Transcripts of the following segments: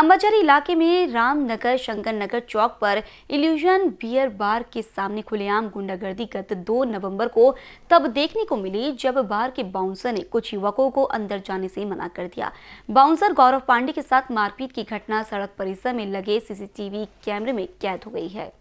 अम्बाचारी इलाके में रामनगर शंकर नगर चौक पर इल्यूजन बियर बार के सामने खुलेआम गुंडागर्दी गत 2 नवंबर को तब देखने को मिली जब बार के बाउंसर ने कुछ युवकों को अंदर जाने से मना कर दिया बाउंसर गौरव पांडे के साथ मारपीट की घटना सड़क परिसर में लगे सीसीटीवी कैमरे में कैद हो गई है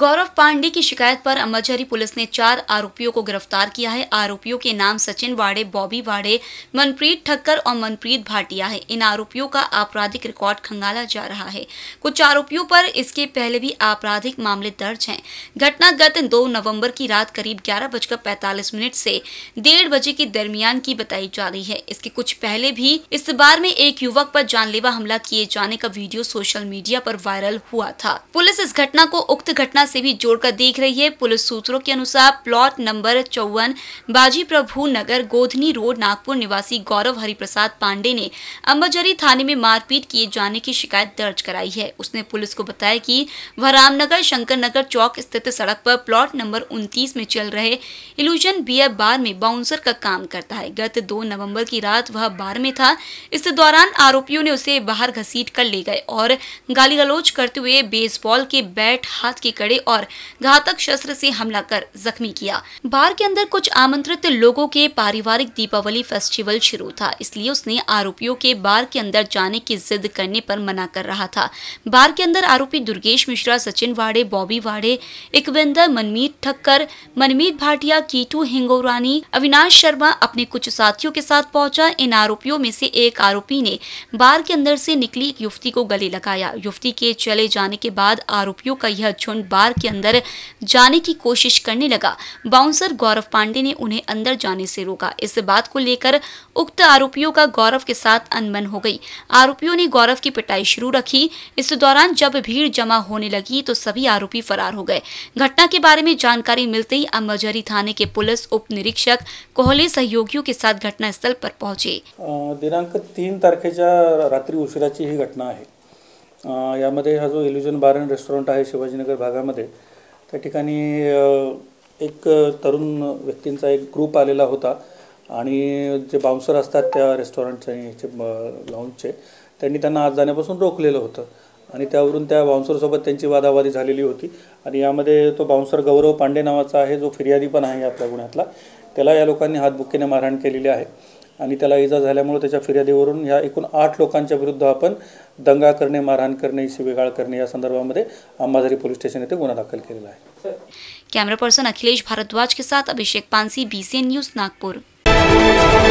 गौरव पांडे की शिकायत पर अम्बाझरी पुलिस ने चार आरोपियों को गिरफ्तार किया है आरोपियों के नाम सचिन वाड़े बॉबी वाड़े मनप्रीत ठक्कर और मनप्रीत भाटिया है इन आरोपियों का आपराधिक रिकॉर्ड खंगाला जा रहा है कुछ आरोपियों पर इसके पहले भी आपराधिक मामले दर्ज हैं घटना गत दो नवम्बर की रात करीब ग्यारह बजकर पैतालीस मिनट से डेढ़ बजे के दरमियान की बताई जा रही है इसके कुछ पहले भी इस बार में एक युवक पर जानलेवा हमला किए जाने का वीडियो सोशल मीडिया पर वायरल हुआ था पुलिस इस घटना को उक्त घटना से भी जोड़कर देख रही है पुलिस सूत्रों के अनुसार प्लॉट नंबर चौवन बाजी प्रभु नगर गोधनी रोड नागपुर निवासी गौरव हरिप्रसाद पांडे ने अम्बाजरी थाने में मारपीट किए जाने की शिकायत दर्ज कराई है उसने पुलिस को बताया कि वह रामनगर शंकर नगर चौक स्थित सड़क पर प्लॉट नंबर उन्तीस में चल रहे इल्यूजन बियर बार में बाउंसर का काम करता है गत दो नवम्बर की रात वह बार में था इस दौरान आरोपियों ने उसे बाहर घसीट कर ले गए और गाली गलोच करते हुए बेसबॉल के बैट हाथ के कड़े और घातक शस्त्र से हमला कर जख्मी किया बार के अंदर कुछ आमंत्रित लोगों के पारिवारिक दीपावली फेस्टिवल शुरू था इसलिए उसने आरोपियों के बार के अंदर जाने की जिद करने पर मना कर रहा था बार के अंदर आरोपी दुर्गेश मिश्रा सचिन वाड़े बॉबी वाड़े इकविंदर मनमीत ठक्कर मनमीत भाटिया कीटू हिंगोरानी अविनाश शर्मा अपने कुछ साथियों के साथ पहुंचा इन आरोपियों में से एक आरोपी ने बार के अंदर से निकली एक युवती को गले लगाया युवती के चले जाने के बाद आरोपियों का यह झुंड बार के अंदर जाने की कोशिश करने लगा बाउंसर गौरव पांडे ने उन्हें अंदर जाने से रोका इस बात को लेकर उक्त आरोपियों का गौरव के साथ अनबन हो गई आरोपियों ने गौरव की पिटाई शुरू रखी इस दौरान जब भीड़ जमा होने लगी तो सभी आरोपी फरार हो गए घटना के बारे में जानकारी मिलते ही अम्बाजरी थाने के पुलिस उप निरीक्षक कोहले सहयोगियों के साथ घटना स्थल पर पहुंचे दिनांक तीन तारखे रात्रि उशिरा ही घटना है यामध्ये हा जो इल्युजन बार अँड रेस्टॉरंट आहे शिवाजीनगर भागामध्ये त्या ठिकाणी एक तरुण व्यक्तींचा एक ग्रुप आलेला होता आणि जे बाउन्सर असतात त्या रेस्टॉरंटचे ह्याचे लाऊंजचे त्यांनी त्यांना आज जाण्यापासून रोखलेलं होतं आणि त्यावरून त्या बाउन्सरसोबत त्यांची वादावादी झालेली होती आणि यामध्ये तो बाउन्सर गौरव पांडे नावाचा आहे जो फिर्यादी पण आहे आपल्या गुण्यातला त्याला या लोकांनी हातबुक्कीने मारहाण केलेली आहे आणि त्याला इजा झाल्यामुळे त्याच्या फिर्यादीवरून या एकूण आठ लोकांच्या विरुद्ध आपण दंगा करणे मारहाण करणे शिवेगाळ करणे या संदर्भामध्ये अंबाझरी पोलीस स्टेशन येथे गुन्हा दाखल केलेला आहे कॅमेरा पर्सन अखिलेश भारद्वाज के साथ अभिषेक पानसी बीसीएन न्यूज नागपूर